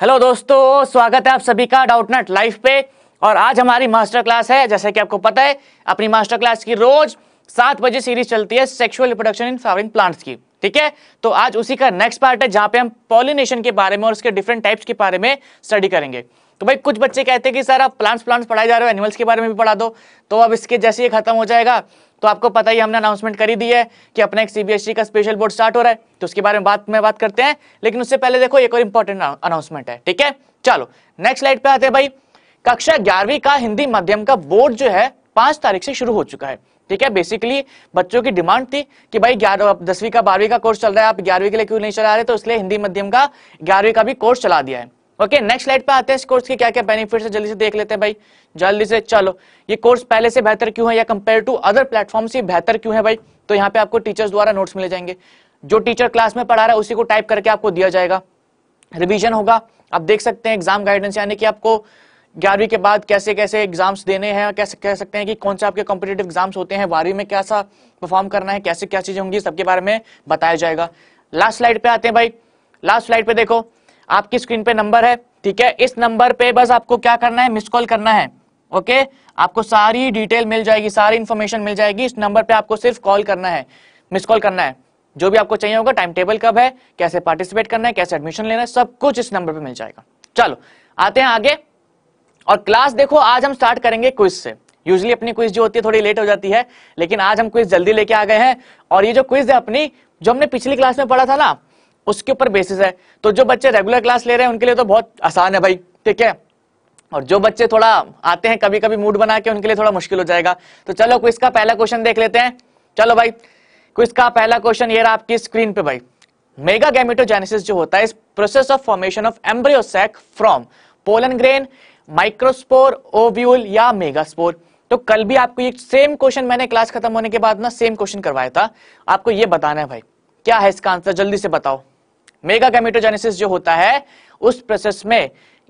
Hello दोस्तों स्वागत है आप सभी का डाउट नट लाइफ पे और आज हमारी मास्टर क्लास है जैसा कि आपको पता है अपनी मास्टर क्लास की रोज सात बजे सीरीज चलती है sexual reproduction in flowering plants की ठीक है तो आज उसी का नेक्स्ट पार्ट है जहाँ पे हम पॉलिनेशन के बारे में और उसके डिफरेंट टाइप्स के बारे में स्टडी करेंगे तो भाई कुछ बच्चे कहते हैं कि सर आप प्लांट्स प्लांट्स पढ़ाए जा रहे हो एनिमल्स के बारे में भी पढ़ा दो तो अब इसके जैसे ये खत्म हो जाएगा तो आपको पता ही हमने अनाउंसमेंट करी दी है कि अपना एक सीबीएसई e का स्पेशल बोर्ड स्टार्ट हो रहा है तो उसके बारे में बात में बात करते हैं लेकिन उससे पहले देखो एक और इंपॉर्टेंट अनाउंसमेंट है ठीक है चलो नेक्स्ट स्लाइड पे आते हैं भाई कक्षा ग्यारहवीं का हिंदी माध्यम का बोर्ड जो है पांच तारीख से शुरू हो चुका है ठीक है बेसिकली बच्चों की डिमांड थी कि भाई ग्यारह दसवीं का बारहवीं का कोर्स चल रहा है आप ग्यारहवीं के लिए क्यों नहीं चला रहे तो इसलिए हिंदी माध्यम का ग्यारहवीं का भी कोर्स चला दिया है ओके नेक्स्ट स्लाइड पे आते हैं इस कोर्स के क्या क्या बेनिफिट्स है जल्दी से देख लेते हैं भाई जल्दी से चलो ये कोर्स पहले से बेहतर क्यों है या कंपेयर टू अदर प्लेटफॉर्म से बेहतर क्यों है भाई तो यहाँ पे आपको टीचर्स द्वारा नोट्स मिले जाएंगे जो टीचर क्लास में पढ़ा रहा है उसी को टाइप करके आपको दिया जाएगा रिविजन होगा आप देख सकते हैं एग्जाम गाइडेंस यानी कि आपको ग्यारहवीं के बाद कैसे कैसे एग्जाम्स देने हैं कैसे कह सकते हैं कि कौन से आपके कॉम्पिटेटिव एग्जाम्स होते हैं बारहवीं में कैसा परफॉर्म करना है कैसे क्या चीजें होंगी सबके बारे में बताया जाएगा लास्ट स्लाइड पे आते हैं भाई लास्ट स्लाइड पे देखो आपकी स्क्रीन पे नंबर है ठीक है इस नंबर पे बस आपको क्या करना है मिस कॉल करना है ओके आपको सारी डिटेल मिल जाएगी सारी इंफॉर्मेशन मिल जाएगी इस नंबर पे आपको सिर्फ कॉल करना है मिस कॉल करना है जो भी आपको चाहिए होगा टाइम टेबल कब है कैसे पार्टिसिपेट करना है कैसे एडमिशन लेना है सब कुछ इस नंबर पर मिल जाएगा चलो आते हैं आगे और क्लास देखो आज हम स्टार्ट करेंगे क्विज से यूजली अपनी क्विज जो होती है थोड़ी लेट हो जाती है लेकिन आज हम क्विज जल्दी लेके आ गए हैं और ये जो क्विज है अपनी जो हमने पिछली क्लास में पढ़ा था ना उसके ऊपर बेसिस है तो जो बच्चे रेगुलर क्लास ले रहे हैं उनके लिए तो बहुत आसान है भाई ठीक है और जो बच्चे थोड़ा आते हैं कभी कभी मूड बना के उनके लिए थोड़ा मुश्किल हो जाएगा तो चलो क्विज का पहला क्वेश्चन देख लेते हैं चलो भाई क्विज का पहला क्वेश्चन ये रहा आपकी स्क्रीन पे भाई मेगा गैमेटोजेनेसिस जो होता है इस process of formation of embryo sac from pollen grain microspore ovule या मेगास्पोर तो कल भी आपको ये सेम क्वेश्चन मैंने क्लास खत्म होने के बाद ना सेम क्वेश्चन करवाया था आपको ये बताना है भाई क्या है इसका आंसर जल्दी से बताओ मेगा गैमेटोजेनेसिस जो होता है उस प्रोसेस में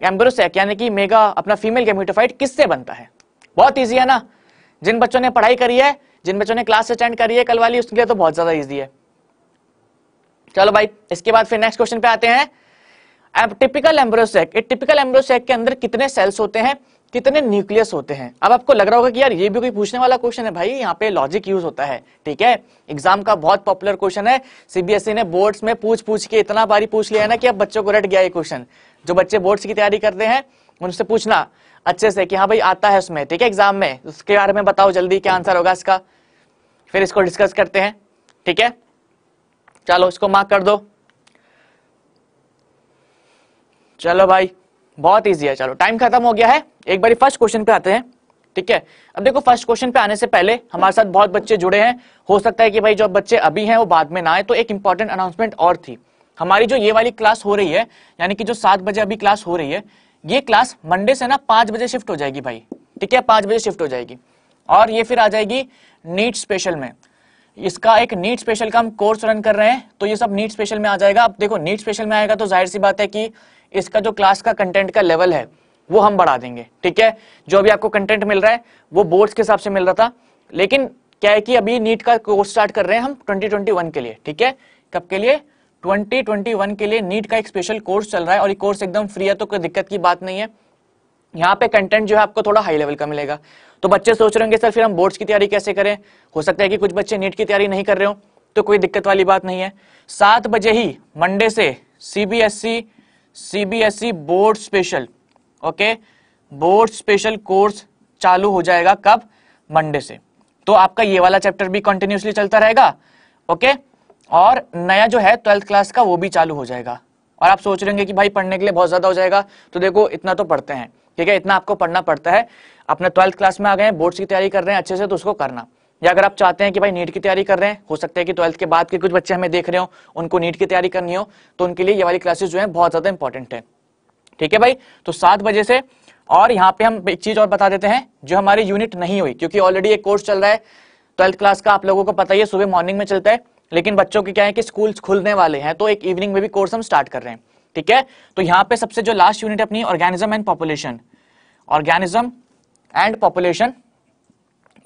एम्ब्रोसेक यानी कि मेगा अपना फीमेल गैमेटोफाइट किससे बनता है बहुत ईजी है ना जिन बच्चों ने पढ़ाई करी है जिन बच्चों ने क्लास अटेंड करी है कल वाली उसके लिए तो बहुत ज्यादा ईजी है चलो भाई इसके बाद फिर नेक्स्ट क्वेश्चन पे आते हैं टिपिकल एम्ब्रोसेक टिपिकल एम्ब्रोसेक के अंदर कितने सेल्स होते हैं कितने न्यूक्लियस होते हैं अब आपको लग रहा होगा कि यार ये भी कोई पूछने वाला क्वेश्चन है भाई यहाँ पे लॉजिक यूज होता है ठीक है एग्जाम का बहुत पॉपुलर क्वेश्चन है सीबीएसई e ने बोर्ड्स में पूछ पूछ के इतना बारी पूछ लिया है ना कि अब बच्चों को रट गया ये क्वेश्चन जो बच्चे बोर्ड्स की तैयारी करते हैं उनसे पूछना अच्छे से कि हाँ भाई आता है उसमें ठीक है एग्जाम में उसके बारे में बताओ जल्दी क्या आंसर होगा इसका फिर इसको डिस्कस करते हैं ठीक है चलो इसको मार्क कर दो चलो भाई बहुत ईजी है चलो टाइम खत्म हो गया है एक बार फर्स्ट क्वेश्चन पे आते हैं ठीक है अब देखो फर्स्ट क्वेश्चन पे आने से पहले हमारे साथ बहुत बच्चे जुड़े हैं हो सकता है कि भाई जो बच्चे अभी हैं वो बाद में ना आए तो एक इंपॉर्टेंट अनाउंसमेंट और थी हमारी जो ये वाली क्लास हो रही है यानी कि जो सात बजे अभी क्लास हो रही है ये क्लास मंडे से ना पांच बजे शिफ्ट हो जाएगी भाई ठीक है पांच बजे शिफ्ट हो जाएगी और ये फिर आ जाएगी नीट स्पेशल में इसका एक नीट स्पेशल का हम कोर्स रन कर रहे हैं तो ये सब नीट स्पेशल में आ जाएगा अब देखो नीट स्पेशल में आएगा तो जाहिर सी बात है कि इसका जो क्लास का कंटेंट का लेवल है वो हम बढ़ा देंगे ठीक है जो अभी आपको कंटेंट मिल रहा है वो बोर्ड्स के हिसाब से मिल रहा था लेकिन क्या है कि अभी नीट का कोर्स स्टार्ट कर रहे हैं हम 2021 के लिए ठीक है कब के लिए 2021 के लिए नीट का एक स्पेशल कोर्स चल रहा है और ये कोर्स एकदम फ्री है तो कोई दिक्कत की बात नहीं है यहाँ पे कंटेंट जो है आपको थोड़ा हाई लेवल का मिलेगा तो बच्चे सोच रहे होंगे सर फिर हम बोर्ड्स की तैयारी कैसे करें हो सकता है कि कुछ बच्चे नीट की तैयारी नहीं कर रहे हो तो कोई दिक्कत वाली बात नहीं है सात बजे ही मंडे से CBSE CBSE board special okay board special course चालू हो जाएगा कब मंडे से तो आपका ये वाला चैप्टर भी कंटिन्यूसली चलता रहेगा ओके और नया जो है ट्वेल्थ क्लास का वो भी चालू हो जाएगा और आप सोच रहे हैं कि भाई पढ़ने के लिए बहुत ज्यादा हो जाएगा तो देखो इतना तो पढ़ते हैं ठीक है इतना आपको पढ़ना पड़ता है अपने ट्वेल्थ क्लास में आ गए हैं बोर्ड्स की तैयारी कर रहे हैं अच्छे से तो उसको करना या अगर आप चाहते हैं कि भाई नीट की तैयारी कर रहे हैं हो सकता है कि ट्वेल्थ के बाद के कुछ बच्चे हमें देख रहे हो उनको नीट की तैयारी करनी हो तो उनके लिए ये वाली क्लासेस जो है बहुत ज्यादा इंपॉर्टेंट है ठीक है भाई तो सात बजे से और यहाँ पे हम एक चीज और बता देते हैं जो हमारी यूनिट नहीं हुई क्योंकि ऑलरेडी एक कोर्स चल रहा है ट्वेल्थ क्लास का आप लोगों को पता ही है सुबह मॉर्निंग में चलता है लेकिन बच्चों के क्या है कि स्कूल खुलने वाले हैं तो एक इवनिंग में भी कोर्स हम स्टार्ट कर रहे हैं ठीक है तो यहाँ पे सबसे जो लास्ट यूनिट अपनी organism and population organism and population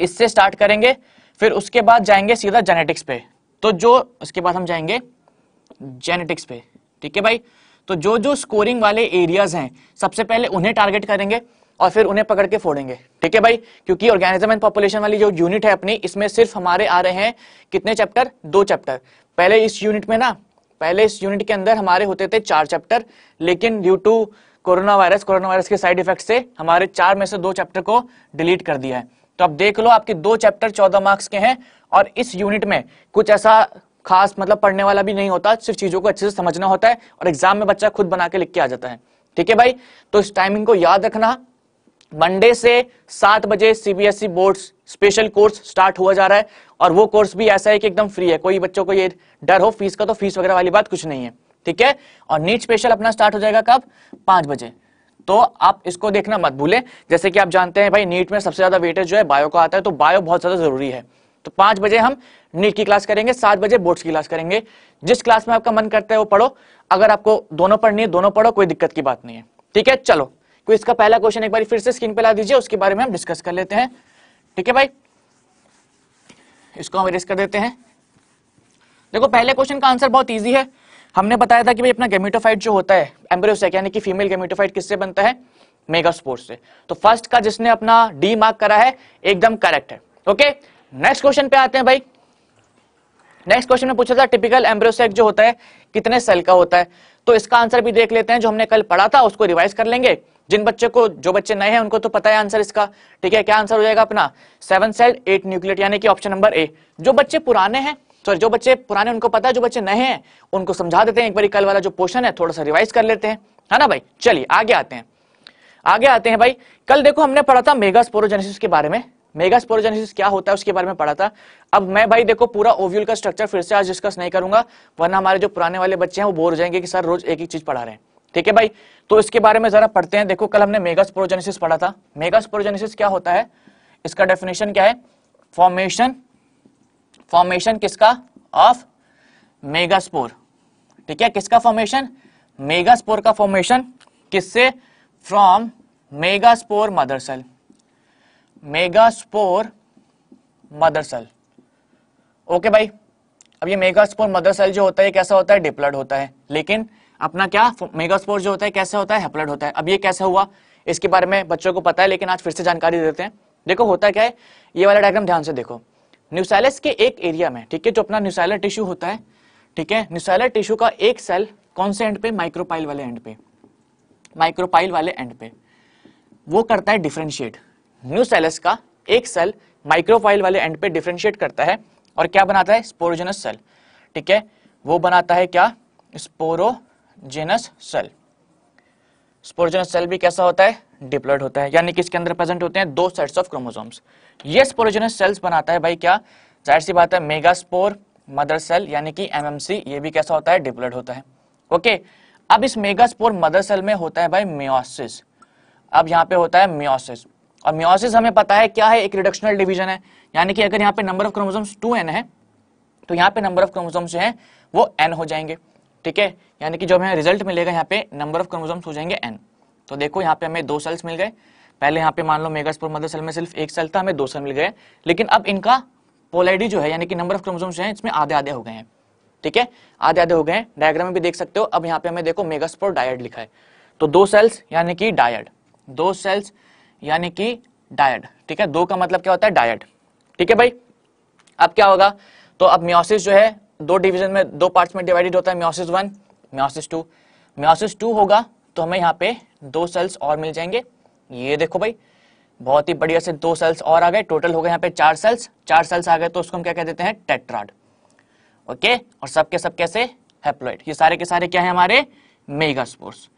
इससे स्टार्ट करेंगे फिर उसके बाद जाएंगे सीधा जेनेटिक्स पे तो जो उसके बाद हम जाएंगे जेनेटिक्स पे ठीक है भाई तो जो जो स्कोरिंग वाले एरियाज हैं सबसे पहले उन्हें टारगेट करेंगे और फिर उन्हें पकड़ के फोड़ेंगे ठीक है भाई क्योंकि ऑर्गेनिज्म एंड पॉपुलेशन वाली जो यूनिट है अपनी इसमें सिर्फ हमारे आ रहे हैं कितने चैप्टर दो चैप्टर पहले इस यूनिट में ना पहले इस यूनिट के अंदर हमारे होते थे चार चैप्टर लेकिन due to corona virus corona virus के साइड इफेक्ट से हमारे चार में से दो चैप्टर को डिलीट कर दिया है तो आप देख लो आपके दो चैप्टर चौदह मार्क्स के हैं और इस यूनिट में कुछ ऐसा खास मतलब पढ़ने वाला भी नहीं होता सिर्फ चीजों को अच्छे से समझना होता है और एग्जाम में बच्चा खुद बना के लिख के आ जाता है ठीक है भाई तो इस टाइमिंग को याद रखना मंडे से सात बजे CBSE board special course start हुआ जा रहा है और वो कोर्स भी ऐसा है कि एकदम फ्री है कोई बच्चों को ये डर हो फीस का तो फीस वगैरह वाली बात कुछ नहीं है ठीक है और नीट स्पेशल अपना स्टार्ट हो जाएगा कब पांच बजे तो आप इसको देखना मत भूलें जैसे कि आप जानते हैं भाई नीट में सबसे ज्यादा वेटेज जो है बायो का आता है तो बायो बहुत ज्यादा जरूरी है तो पांच बजे हम नीट की क्लास करेंगे सात बजे बोर्ड्स की क्लास करेंगे जिस क्लास में आपका मन करता है वो पढ़ो अगर आपको दोनों पढ़नी है दोनों पढ़ो कोई दिक्कत की बात नहीं है ठीक है चलो कोई तो इसका पहला क्वेश्चन एक बार फिर से स्क्रीन पर ला दीजिए उसके बारे में हम डिस्कस कर लेते हैं ठीक है भाई इसको हम रेस कर देते हैं देखो पहले क्वेश्चन का आंसर बहुत ईजी है हमने बताया था कि भाई अपना गेमिटोफाइट जो होता है एम्ब्रोसेक यानी कि फीमेल गेमिटोफाइट किससे बनता है मेगास्पोर से तो फर्स्ट का जिसने अपना डी मार्क करा है एकदम करेक्ट है ओके नेक्स्ट क्वेश्चन पे आते हैं भाई नेक्स्ट क्वेश्चन में पूछा था टिपिकल एम्ब्रोसेक जो होता है कितने सेल का होता है तो इसका आंसर भी देख लेते हैं जो हमने कल पढ़ा था उसको रिवाइज कर लेंगे जिन बच्चे को जो बच्चे नए हैं उनको तो पता है आंसर इसका ठीक है क्या आंसर हो जाएगा अपना सेवन सेल एट न्यूक्लियट यानी कि ऑप्शन नंबर ए जो बच्चे पुराने हैं सॉरी जो बच्चे पुराने उनको पता है जो बच्चे नए हैं उनको समझा देते हैं एक बार कल वाला जो पोर्शन है थोड़ा सा रिवाइज कर लेते हैं है ना भाई चलिए आगे आते हैं आगे आते हैं भाई कल देखो हमने पढ़ा था मेगा स्पोरोजेनेसिस के बारे में मेगा स्पोरोजेनेसिस क्या होता है उसके बारे में पढ़ा था अब मैं भाई देखो पूरा ओव्यूल का स्ट्रक्चर फिर से आज डिस्कस नहीं करूंगा वरना हमारे जो पुराने वाले बच्चे हैं वो बोर हो जाएंगे कि सर रोज एक ही चीज पढ़ा रहे हैं ठीक है भाई तो इसके बारे में जरा पढ़ते हैं देखो कल हमने मेगा स्पोरोजेनेसिस पढ़ा था मेगा स्पोरोजेनेसिस क्या होता है इसका डेफिनेशन क्या है फॉर्मेशन फॉर्मेशन किसका ऑफ मेगास्पोर ठीक है किसका फॉर्मेशन मेगास्पोर का फॉर्मेशन किससे from megaspore mother cell megaspore mother cell okay भाई अब ये मेगास्पोर मदर सेल जो होता है कैसा होता है डिप्लड होता है लेकिन अपना क्या मेगास्पोर जो होता है कैसे होता है हेप्लड होता है अब ये कैसे हुआ इसके बारे में बच्चों को पता है लेकिन आज फिर से जानकारी देते हैं देखो होता क्या है ये वाला डायग्राम ध्यान से देखो न्यूसाइलस के एक एरिया में ठीक है जो अपना न्यूसाइलर टिश्यू होता है ठीक है न्यूसाइलर टिश्यू का एक सेल कौन से एंड पे माइक्रोपाइल वाले एंड पे माइक्रोपाइल वाले एंड पे वो करता है डिफ्रेंशिएट न्यूसाइलस का एक सेल माइक्रोपाइल वाले एंड पे डिफ्रेंशिएट करता है और क्या बनाता है स्पोरोजेनस सेल ठीक है वो बनाता है क्या स्पोरोजेनस सेल स्पोरोजेनस सेल भी कैसा होता है डिप्लॉयड होता है यानी कि इसके अंदर प्रेजेंट होते हैं दो सेट्स ऑफ क्रोमोसोम्स ये स्पोरोजेनस सेल्स बनाता है भाई क्या जाहिर सी बात है मेगास्पोर मदर सेल यानी कि एमएमसी ये भी कैसा होता है डिप्लोइड होता है ओके अब इस मेगास्पोर मदर सेल में होता है भाई मियोसिस अब यहाँ पे होता है मियोसिस और मियोसिस हमें पता है क्या है एक रिडक्शनल डिवीजन है यानी कि अगर यहाँ पे number of chromosomes two n है तो यहाँ पे नंबर ऑफ क्रोमोजोम्स जो है वो एन हो जाएंगे ठीक है यानी कि जो हमें रिजल्ट मिलेगा यहाँ पे नंबर ऑफ क्रोमोजोम्स हो जाएंगे एन तो देखो यहाँ पे हमें दो सेल्स मिल गए पहले यहाँ पे मान लो मेगास्पोर मदर सेल में सिर्फ एक सेल था हमें दो सेल मिल गए लेकिन अब इनका पोलाइडी जो है यानी कि नंबर ऑफ क्रोमोसोम्स हैं इसमें आधे आधे हो गए हैं ठीक है आधे आधे हो गए हैं डायग्राम में भी देख सकते हो अब यहाँ पे हमें देखो मेगास्पोर डायड लिखा है तो दो सेल्स यानी कि डायड दो सेल्स यानी कि डायड ठीक है दो का मतलब क्या होता है डायड ठीक है भाई अब क्या होगा तो अब म्योसिस जो है दो डिवीजन में दो पार्ट्स में डिवाइडेड होता है meiosis one meiosis two meiosis two होगा तो हमें यहाँ पे दो सेल्स और मिल जाएंगे ये देखो भाई बहुत ही बढ़िया से दो सेल्स और आ गए टोटल हो गए यहाँ पे चार सेल्स चार सेल्स आ गए तो उसको हम क्या कह देते हैं टेट्राड ओके और सबके सब कैसे हेप्लॉइड ये सारे के सारे क्या है हमारे मेगा स्पोर्स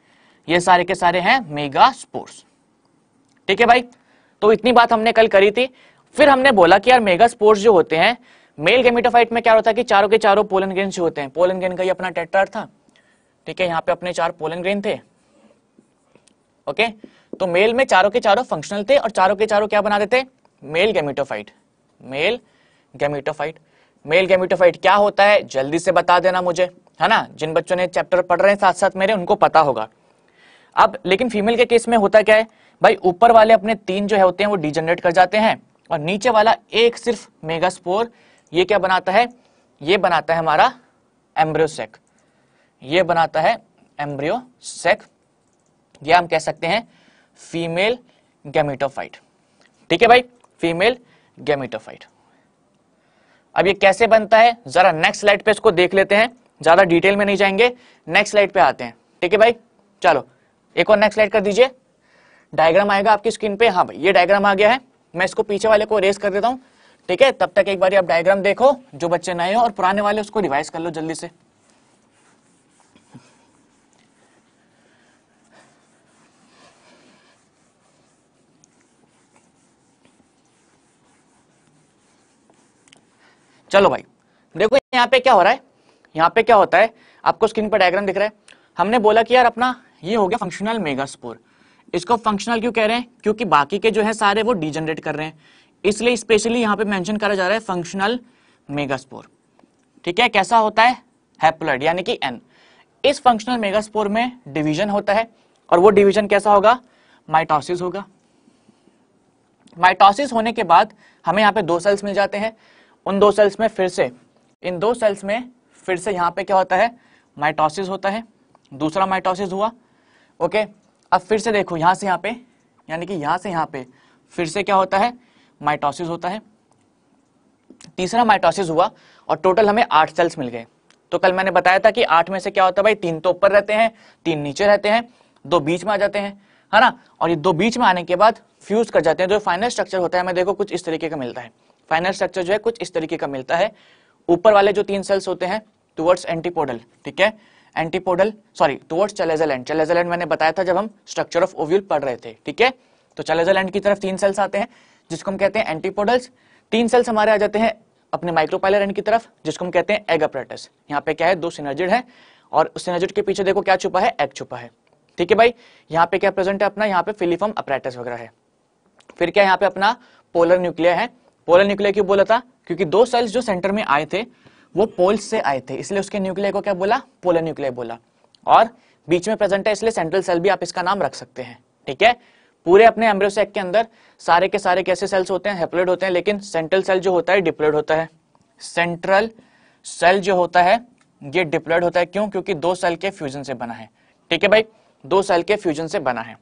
ये सारे के सारे हैं मेगा स्पोर्स ठीक है भाई तो इतनी बात हमने कल करी थी फिर हमने बोला कि यार मेगा स्पोर्स जो होते हैं मेल गेमिटोफाइट में क्या होता है कि चारों के चारों पोलन ग्रेन होते हैं पोलन ग्रेन का ही अपना टेट्राड था ठीक है यहाँ पे अपने चार पोलन ग्रेन थे ओके तो मेल में चारों के चारों फंक्शनल थे और चारों के चारों क्या बना देते male gametophyte male gametophyte male gametophyte क्या होता है जल्दी से बता देना मुझे है ना जिन बच्चों ने चैप्टर पढ़ रहे हैं साथ साथ मेरे उनको पता होगा अब लेकिन फीमेल के केस में होता क्या है भाई ऊपर वाले अपने तीन जो है होते हैं वो डिजनरेट कर जाते हैं और नीचे वाला एक सिर्फ मेगास्पोर ये क्या बनाता है ये बनाता है हमारा एम्ब्रियोसेक ये बनाता है एम्ब्रियोसेक या हम कह सकते हैं फीमेल गैमेटोफाइट ठीक है भाई फीमेल गैमेटोफाइट अब ये कैसे बनता है जरा नेक्स्ट स्लाइड पे इसको देख लेते हैं ज्यादा डिटेल में नहीं जाएंगे नेक्स्ट स्लाइड पे आते हैं ठीक है भाई चलो एक और नेक्स्ट स्लाइड कर दीजिए डायग्राम आएगा आपकी स्क्रीन पे हाँ भाई ये डायग्राम आ गया है मैं इसको पीछे वाले को रेस कर देता हूँ ठीक है तब तक एक बार आप डायग्राम देखो जो बच्चे नए हो और पुराने वाले उसको रिवाइज कर लो जल्दी से चलो भाई देखो यहाँ पे क्या हो रहा है यहाँ पे क्या होता है आपको स्क्रीन पर डायग्राम दिख रहा है हमने बोला कि यार अपना ये हो गया फंक्शनल मेगास्पोर इसको फंक्शनल क्यों कह रहे हैं क्योंकि बाकी के जो है सारे वो डिजनरेट कर रहे हैं इसलिए स्पेशली यहाँ पे मैंशन करा जा रहा है फंक्शनल मेगास्पोर ठीक है कैसा होता है हैप्लॉइड यानी कि एन इस फंक्शनल मेगास्पोर में डिवीजन होता है और वो डिवीजन कैसा होगा माइटोसिस होगा माइटोसिस होने के बाद हमें यहाँ पे दो सेल्स मिल जाते हैं उन दो सेल्स में फिर से इन दो सेल्स में फिर से यहाँ पे क्या होता है माइटोसिस होता है दूसरा माइटोसिस हुआ ओके अब फिर से देखो यहाँ से यहाँ पे यानी कि यहाँ से यहाँ पे फिर से क्या होता है माइटोसिस होता है तीसरा माइटोसिस हुआ और टोटल हमें आठ सेल्स मिल गए तो कल मैंने बताया था कि आठ में से क्या होता है भाई तीन तो ऊपर रहते हैं तीन नीचे रहते हैं दो बीच में आ जाते हैं है ना और ये दो बीच में आने के बाद फ्यूज कर जाते हैं जो फाइनल स्ट्रक्चर होता है हमें देखो कुछ इस तरीके का मिलता है फाइनल स्ट्रक्चर जो है कुछ इस तरीके का मिलता है ऊपर वाले जो तीन सेल्स होते हैं टुवर्ड्स एंटीपोडल ठीक है antipodal sorry towards chalazal end chalazal end मैंने बताया था जब हम स्ट्रक्चर ऑफ ओव्यूल पढ़ रहे थे ठीक है तो चलेजलैंड की तरफ तीन सेल्स आते हैं जिसको हम कहते हैं एंटीपोडल्स तीन सेल्स हमारे आ जाते हैं अपने माइक्रोपाइलर एंड की तरफ जिसको हम कहते हैं एग अपरेटस यहाँ पे क्या है दो सिनर्जिड है और उस सिनर्जिड के पीछे देखो क्या छुपा है एग छुपा है ठीक है भाई यहाँ पे क्या प्रेजेंट है अपना यहाँ पे फिलीफॉर्म अपरेटस वगैरह है फिर क्या यहाँ पे अपना पोलर न्यूक्लियर है पोलर न्यूक्लिया क्यों बोला था क्योंकि दो सेल्स जो सेंटर में आए थे वो पोल्स से आए थे इसलिए उसके न्यूक्लिया को क्या बोला पोलर न्यूक्लिया बोला और बीच में प्रेजेंट है इसलिए सेंट्रल सेल भी आप इसका नाम रख सकते हैं ठीक है पूरे अपने एम्ब्रियोसेक के अंदर सारे के सारे कैसे सेल्स होते हैं हेप्लोइड होते हैं लेकिन सेंट्रल सेल जो होता है डिप्लोइड होता है सेंट्रल सेल जो होता है ये डिप्लोइड होता है क्यों क्योंकि दो सेल के फ्यूजन से बना है ठीक है भाई दो सेल के फ्यूजन से बना है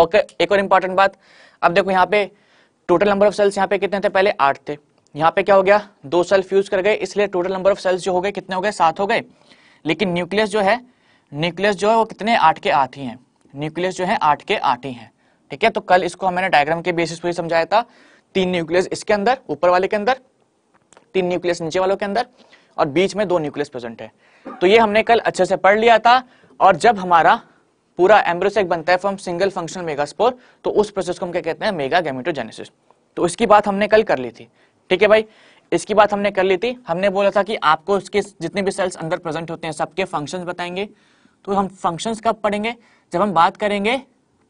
ओके एक और इंपॉर्टेंट बात अब देखो यहाँ पे टोटल नंबर ऑफ सेल्स यहाँ पे कितने थे पहले आठ थे यहाँ पे क्या हो गया दो सेल फ्यूज कर गए इसलिए टोटल नंबर ऑफ सेल्स जो हो गए कितने हो गए सात हो गए लेकिन न्यूक्लियस जो है न्यूक्लियस जो है वो कितने आठ के आठ ही है न्यूक्लियस जो है आठ के आठ ही है ठीक है तो कल इसको हमने डायग्राम के बेसिस पर समझाया था तीन न्यूक्लियस इसके अंदर ऊपर वाले के अंदर तीन न्यूक्लियस नीचे वालों के अंदर और बीच में दो न्यूक्लियस प्रेजेंट है तो ये हमने कल अच्छे से पढ़ लिया था और जब हमारा पूरा एम्ब्रोसेक बनता है फ्रॉम सिंगल फंक्शनल मेगास्पोर तो उस प्रोसेस को हम क्या कहते हैं मेगा गैमेटोजेनेसिस तो इसकी बात हमने कल कर ली थी ठीक है भाई इसकी बात हमने कर ली थी हमने बोला था कि आपको उसके जितने भी सेल्स अंदर प्रेजेंट होते हैं सबके फंक्शन बताएंगे तो हम फंक्शन कब पढ़ेंगे जब हम बात करेंगे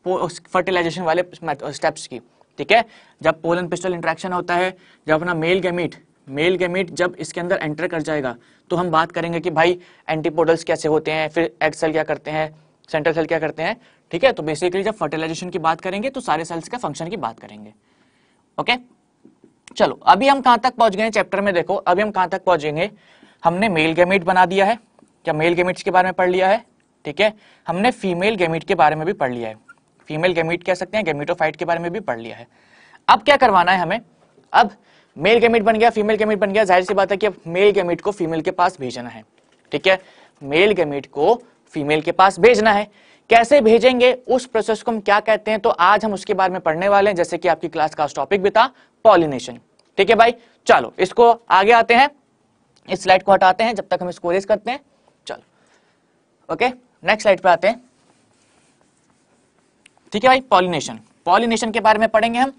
फर्टिलाइजेशन वाले स्टेप्स की ठीक है जब पोलन पिस्टल इंट्रैक्शन होता है जब अपना मेल गेमिट मेल गेमिट जब इसके अंदर एंटर कर जाएगा तो हम बात करेंगे कि भाई एंटीपोडल्स कैसे होते हैं फिर एग सेल क्या करते हैं सेंट्रल सेल क्या करते हैं ठीक है तो बेसिकली जब फर्टिलाइजेशन की बात करेंगे तो सारे सेल्स के फंक्शन की बात करेंगे ओके चलो अभी हम कहां तक पहुंच गए चैप्टर में देखो अभी हम कहां तक पहुंचेंगे हमने मेल गेमिट बना दिया है क्या मेल गेमिट्स के बारे में पढ़ लिया है ठीक है हमने फीमेल गेमिट के बारे में भी पढ़ लिया है फीमेल गेमिट कह सकते हैं गेमिटोफाइट के बारे में भी पढ़ लिया है अब क्या करवाना है हमें अब मेल गेमिट बन गया फीमेल गेमिट बन गया जाहिर सी बात है कि अब मेल गेमिट को फीमेल के पास भेजना है ठीक है मेल गेमिट को फीमेल के पास भेजना है कैसे भेजेंगे उस प्रोसेस को हम क्या कहते हैं तो आज हम उसके बारे में पढ़ने वाले हैं जैसे कि आपकी क्लास का टॉपिक भी था पॉलिनेशन ठीक है भाई चलो इसको आगे आते हैं इस स्लाइड को हटाते हैं जब तक हम इसको रेस करते हैं चलो ओके नेक्स्ट स्लाइड पर आते हैं ठीक है भाई पॉलिनेशन पॉलिनेशन के बारे में पढ़ेंगे हम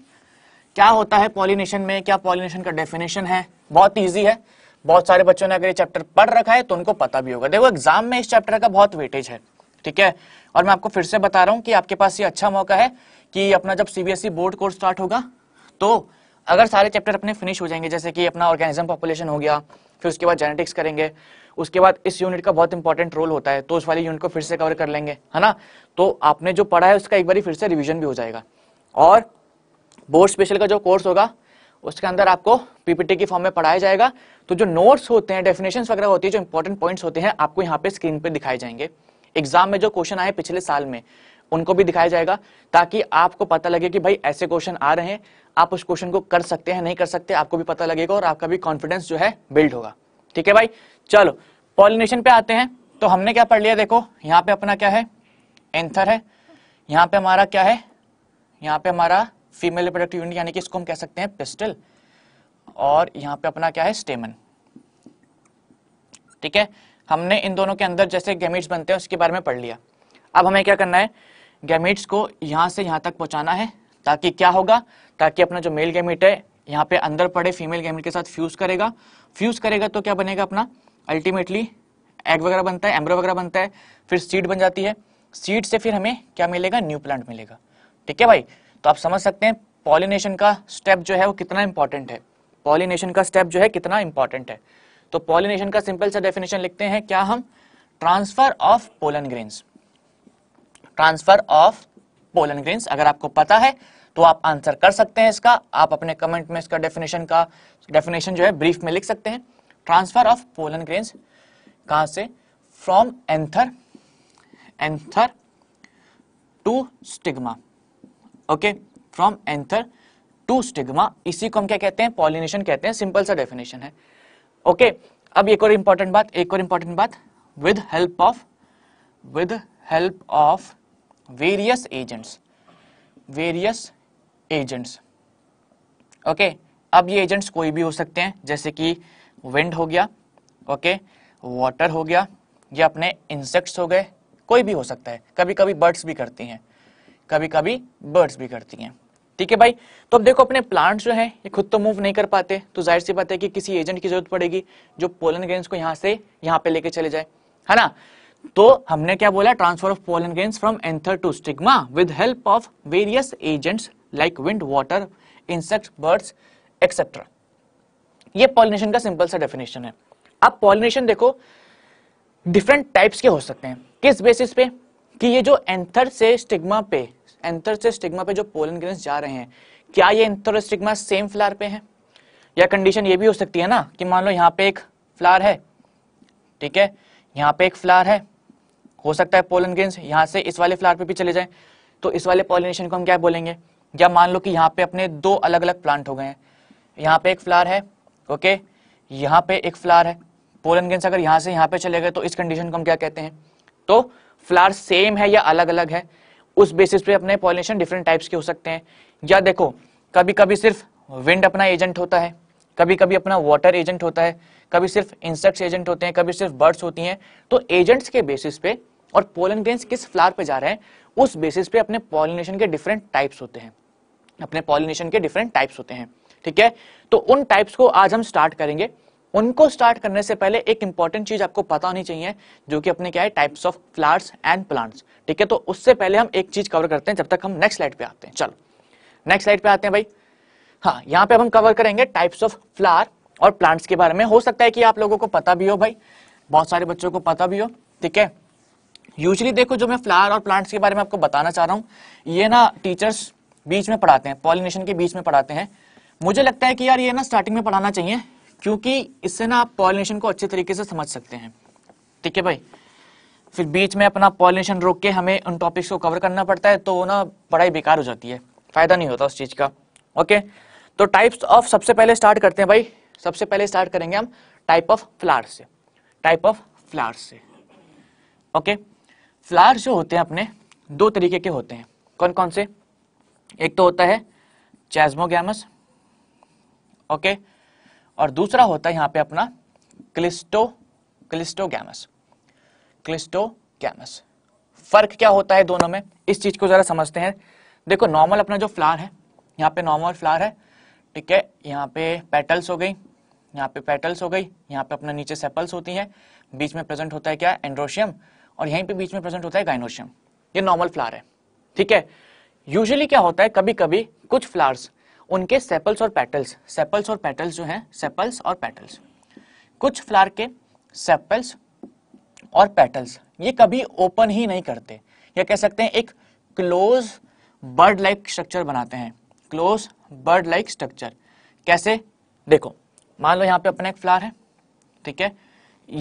क्या होता है पॉलिनेशन में क्या पॉलिनेशन का डेफिनेशन है बहुत ईजी है बहुत सारे बच्चों ने अगर ये चैप्टर पढ़ रखा है तो उनको पता भी होगा देखो एग्जाम में इस चैप्टर का बहुत वेटेज है ठीक है और मैं आपको फिर से बता रहा हूँ कि आपके पास ये अच्छा मौका है कि अपना जब सीबीएसई बोर्ड कोर्स स्टार्ट होगा तो अगर सारे चैप्टर अपने फिनिश हो जाएंगे जैसे कि अपना ऑर्गेनिज्म पॉपुलेशन हो गया फिर उसके बाद जेनेटिक्स करेंगे उसके बाद इस यूनिट का बहुत इंपॉर्टेंट रोल होता है तो उस वाली यूनिट को फिर से कवर कर लेंगे है ना तो आपने जो पढ़ा है उसका एक बार फिर से रिविजन भी हो जाएगा और बोर्ड स्पेशल का जो कोर्स होगा उसके अंदर आपको पीपीटी की फॉर्म में पढ़ाया जाएगा तो जो नोट्स होते हैं डेफिनेशन वगैरह होती है जो इंपॉर्टेंट पॉइंट्स होते हैं आपको यहाँ पे स्क्रीन पे दिखाए जाएंगे एग्जाम में जो क्वेश्चन आए पिछले साल में उनको भी दिखाया जाएगा ताकि आपको पता लगे कि भाई ऐसे क्वेश्चन आ रहे हैं आप उस क्वेश्चन को कर सकते हैं नहीं कर सकते आपको भी पता लगेगा और आपका भी कॉन्फिडेंस जो है बिल्ड होगा ठीक है भाई चलो पॉलिनेशन पे आते हैं तो हमने क्या पढ़ लिया देखो यहाँ पे अपना क्या है एंथर है यहाँ पे हमारा क्या है यहाँ पे हमारा फीमेल प्रोडक्टिव यूनिट यानी कि इसको हम कह सकते हैं पिस्टल और यहाँ पे अपना क्या है स्टेमन ठीक है हमने इन दोनों के अंदर जैसे गैमिट्स बनते हैं उसके बारे में पढ़ लिया अब हमें क्या करना है गैमिट्स को यहां से यहां तक पहुंचाना है ताकि क्या होगा ताकि अपना जो मेल गैमिट है यहाँ पे अंदर पड़े फीमेल गैमिट के साथ फ्यूज करेगा फ्यूज करेगा तो क्या बनेगा अपना अल्टीमेटली एग वगैरह बनता है एम्ब्रो वगैरह बनता है फिर सीड बन जाती है सीड से फिर हमें क्या मिलेगा न्यू प्लांट मिलेगा ठीक है भाई तो आप समझ सकते हैं पॉलिनेशन का स्टेप जो है वो कितना इंपॉर्टेंट है पॉलिनेशन का स्टेप जो है कितना इंपॉर्टेंट है तो पॉलिनेशन का सिंपल सा डेफिनेशन लिखते हैं क्या हम transfer of pollen grains transfer of pollen grains अगर आपको पता है तो आप आंसर कर सकते हैं इसका आप अपने कमेंट में इसका डेफिनेशन का डेफिनेशन जो है ब्रीफ में लिख सकते हैं ट्रांसफर ऑफ पोलन ग्रेन्स कहां से from anther anther to stigma okay from anther to stigma इसी को हम क्या कहते हैं पॉलिनेशन कहते हैं सिंपल सा डेफिनेशन है ओके okay, अब एक और इंपॉर्टेंट बात एक और इंपॉर्टेंट बात with help of with help of various agents various agents okay अब ये एजेंट्स कोई भी हो सकते हैं जैसे कि विंड हो गया ओके okay, वाटर हो गया या अपने इंसेक्ट्स हो गए कोई भी हो सकता है कभी कभी बर्ड्स भी करती हैं कभी कभी बर्ड्स भी करती हैं ठीक है भाई तो अब देखो अपने प्लांट्स जो हैं ये खुद तो मूव नहीं कर पाते तो जाहिर सी बात है कि किसी एजेंट की जरूरत पड़ेगी जो पोलन ग्रेन्स को यहाँ से यहाँ पे लेके चले जाए है ना तो हमने क्या बोला transfer of pollen grains from anther to stigma with help of various agents like wind water insect birds etcetera ये पॉलिनेशन का सिंपल सा डेफिनेशन है अब पॉलिनेशन देखो डिफरेंट टाइप्स के हो सकते हैं किस बेसिस पे कि ये जो एंथर से स्टिग्मा पे एंथर से स्टिग्मा पे जो पोलन ग्रेन जा रहे हैं क्या ये एंथर स्टिग्मा सेम फ्लार पे है या कंडीशन ये भी हो सकती है ना कि मान लो यहाँ पे एक फ्लार है ठीक है यहाँ पे एक फ्लार है हो सकता है पोलन ग्रेन यहाँ से इस वाले फ्लार पे भी चले जाए तो इस वाले पोलिनेशन को हम क्या बोलेंगे या मान लो कि यहाँ पे अपने दो अलग अलग प्लांट हो गए हैं यहाँ पे एक फ्लार है ओके यहाँ पे एक फ्लार है पोलन ग्रेन अगर यहाँ से यहाँ पे चले गए तो इस कंडीशन को हम क्या कहते हैं तो फ्लावर सेम है या अलग अलग है उस बेसिस पे अपने पॉलिनेशन डिफरेंट टाइप्स के हो सकते हैं या देखो कभी कभी सिर्फ विंड अपना एजेंट होता है कभी कभी अपना वाटर एजेंट होता है कभी सिर्फ इंसेक्ट्स एजेंट होते हैं कभी सिर्फ बर्ड्स होती हैं तो एजेंट्स के बेसिस पे और पोलन ग्रेन्स किस फ्लावर पे जा रहे हैं उस बेसिस पे अपने पॉलिनेशन के डिफरेंट टाइप्स होते हैं अपने पॉलिनेशन के डिफरेंट टाइप्स होते हैं ठीक है तो उन टाइप्स को आज हम स्टार्ट करेंगे उनको स्टार्ट करने से पहले एक इंपॉर्टेंट चीज आपको पता होनी चाहिए जो कि अपने क्या है types of flowers and plants ठीक है तो उससे पहले हम एक चीज कवर करते हैं जब तक हम नेक्स्ट स्लाइड पे आते हैं चलो नेक्स्ट स्लाइड पे आते हैं भाई हाँ यहाँ पे हम कवर करेंगे टाइप्स ऑफ फ्लावर और प्लांट्स के बारे में हो सकता है कि आप लोगों को पता भी हो भाई बहुत सारे बच्चों को पता भी हो ठीक है यूजली देखो जो मैं फ्लावर और प्लांट्स के बारे में आपको बताना चाह रहा हूँ ये ना टीचर्स बीच में पढ़ाते हैं पॉलिनेशन के बीच में पढ़ाते हैं मुझे लगता है कि यार ये ना स्टार्टिंग में पढ़ाना चाहिए क्योंकि इससे ना आप पॉलिनेशन को अच्छे तरीके से समझ सकते हैं ठीक है भाई फिर बीच में अपना पॉलिनेशन रोक के हमें उन टॉपिक्स को कवर करना पड़ता है तो वो ना पढ़ाई बेकार हो जाती है फायदा नहीं होता उस चीज का ओके तो टाइप्स ऑफ सबसे पहले स्टार्ट करते हैं भाई सबसे पहले स्टार्ट करेंगे हम टाइप ऑफ फ्लावर्स से टाइप ऑफ फ्लावर्स से ओके फ्लावर्स जो होते हैं अपने दो तरीके के होते हैं कौन कौन से एक तो होता है चैजमोग ओके okay? और दूसरा होता है यहाँ पे अपना क्लिस्टो क्लिस्टोगैमस क्लिस्टोगैमस फर्क क्या होता है दोनों में इस चीज को जरा समझते हैं देखो नॉर्मल अपना जो फ्लावर है यहाँ पे नॉर्मल फ्लावर है ठीक है यहाँ पे पेटल्स हो गई यहाँ पे पेटल्स हो गई यहाँ पे अपना नीचे सेपल्स होती हैं बीच में प्रेजेंट होता है क्या एंड्रोशियम और यहीं पे बीच में प्रेजेंट होता है गाइनोशियम ये नॉर्मल फ्लावर है ठीक है यूजुअली क्या होता है कभी कभी कुछ फ्लावर्स उनके सेपल्स और पेटल्स सेपल्स और पेटल्स जो हैं सेपल्स और पेटल्स कुछ फ्लावर के सेपल्स और पेटल्स ये कभी ओपन ही नहीं करते या कह सकते हैं एक क्लोज बर्ड लाइक स्ट्रक्चर बनाते हैं क्लोज बर्ड लाइक स्ट्रक्चर कैसे देखो मान लो यहाँ पे अपना एक फ्लावर है ठीक है